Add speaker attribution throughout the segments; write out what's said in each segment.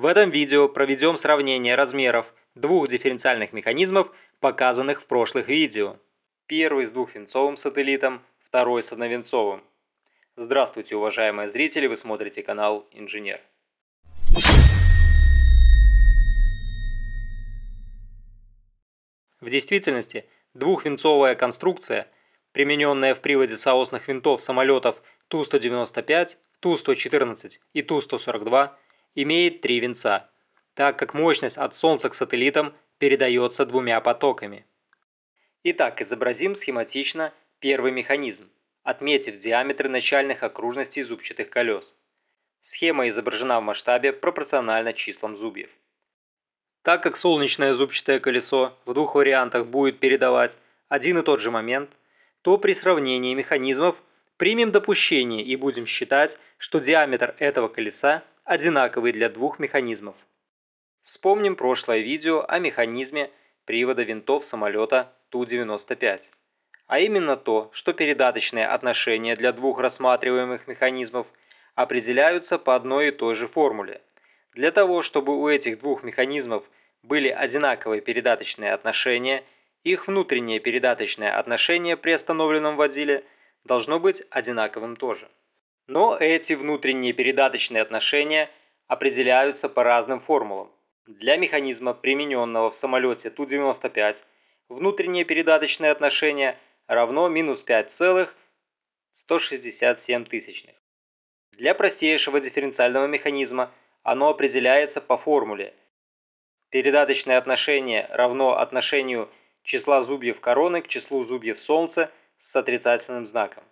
Speaker 1: В этом видео проведем сравнение размеров двух дифференциальных механизмов, показанных в прошлых видео. Первый с двухвинцовым сателлитом, второй с одновинцовым. Здравствуйте, уважаемые зрители, вы смотрите канал Инженер. В действительности, двухвинцовая конструкция, примененная в приводе соосных винтов самолетов Ту-195, Ту-114 и Ту-142, имеет три венца, так как мощность от Солнца к сателлитам передается двумя потоками. Итак, изобразим схематично первый механизм, отметив диаметры начальных окружностей зубчатых колес. Схема изображена в масштабе пропорционально числам зубьев. Так как солнечное зубчатое колесо в двух вариантах будет передавать один и тот же момент, то при сравнении механизмов примем допущение и будем считать, что диаметр этого колеса одинаковый для двух механизмов. Вспомним прошлое видео о механизме привода винтов самолета Ту-95. А именно то, что передаточные отношения для двух рассматриваемых механизмов определяются по одной и той же формуле. Для того, чтобы у этих двух механизмов были одинаковые передаточные отношения, их внутреннее передаточное отношение при остановленном водиле должно быть одинаковым тоже. Но эти внутренние передаточные отношения определяются по разным формулам. Для механизма, примененного в самолете Ту-95, внутреннее передаточное отношение равно минус 5,167 тысячных. Для простейшего дифференциального механизма оно определяется по формуле. Передаточное отношение равно отношению числа зубьев короны к числу зубьев Солнца с отрицательным знаком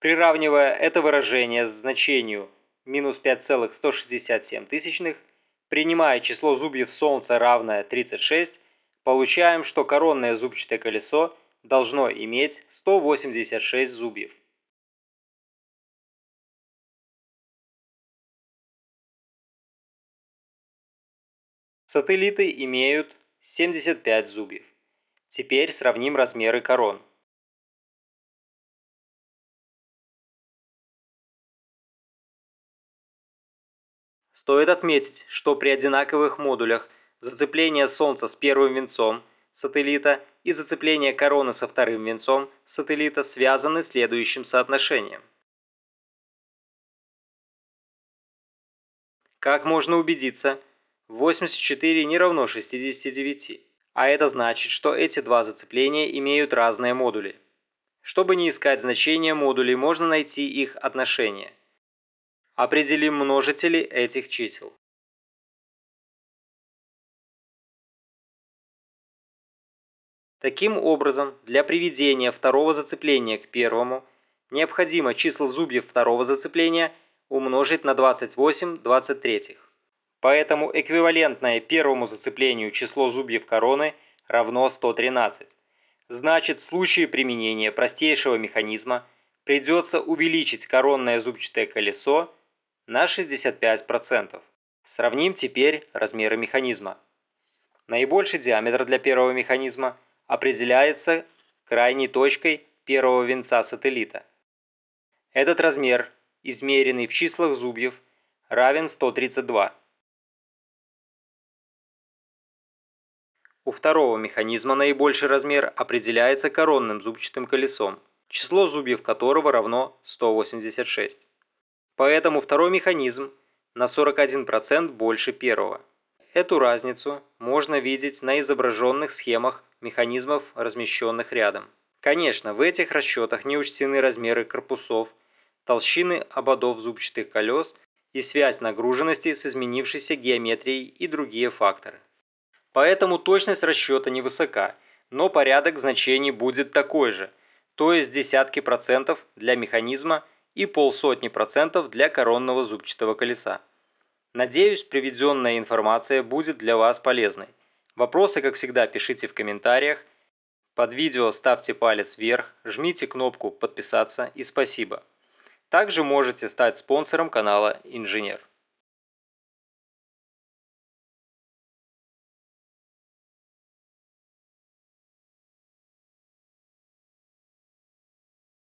Speaker 1: приравнивая это выражение с значению минус 5,167 тысячных, принимая число зубьев Солнца равное 36, получаем, что коронное зубчатое колесо должно иметь 186
Speaker 2: зубьев. Сателлиты имеют 75 зубьев. Теперь сравним размеры корон.
Speaker 1: Стоит отметить, что при одинаковых модулях зацепление Солнца с первым венцом сателлита и зацепление короны со вторым венцом сателлита связаны следующим соотношением. Как можно убедиться, 84 не равно 69, а это значит, что эти два зацепления имеют разные модули. Чтобы не искать значения модулей, можно найти их отношения. Определим множители
Speaker 2: этих чисел.
Speaker 1: Таким образом, для приведения второго зацепления к первому необходимо число зубьев второго зацепления умножить на 28 23. Поэтому эквивалентное первому зацеплению число зубьев короны равно 113. Значит, в случае применения простейшего механизма придется увеличить коронное зубчатое колесо на 65%. Сравним теперь размеры механизма. Наибольший диаметр для первого механизма определяется крайней точкой первого венца сателлита. Этот размер, измеренный в числах зубьев, равен 132. У второго механизма наибольший размер определяется коронным зубчатым колесом, число зубьев которого равно 186. Поэтому второй механизм на 41% больше первого. Эту разницу можно видеть на изображенных схемах механизмов, размещенных рядом. Конечно, в этих расчетах не учтены размеры корпусов, толщины ободов зубчатых колес и связь нагруженности с изменившейся геометрией и другие факторы. Поэтому точность расчета невысока, но порядок значений будет такой же, то есть десятки процентов для механизма – и полсотни процентов для коронного зубчатого колеса. Надеюсь, приведенная информация будет для вас полезной. Вопросы, как всегда, пишите в комментариях. Под видео ставьте палец вверх, жмите кнопку «Подписаться» и «Спасибо». Также можете стать спонсором канала «Инженер».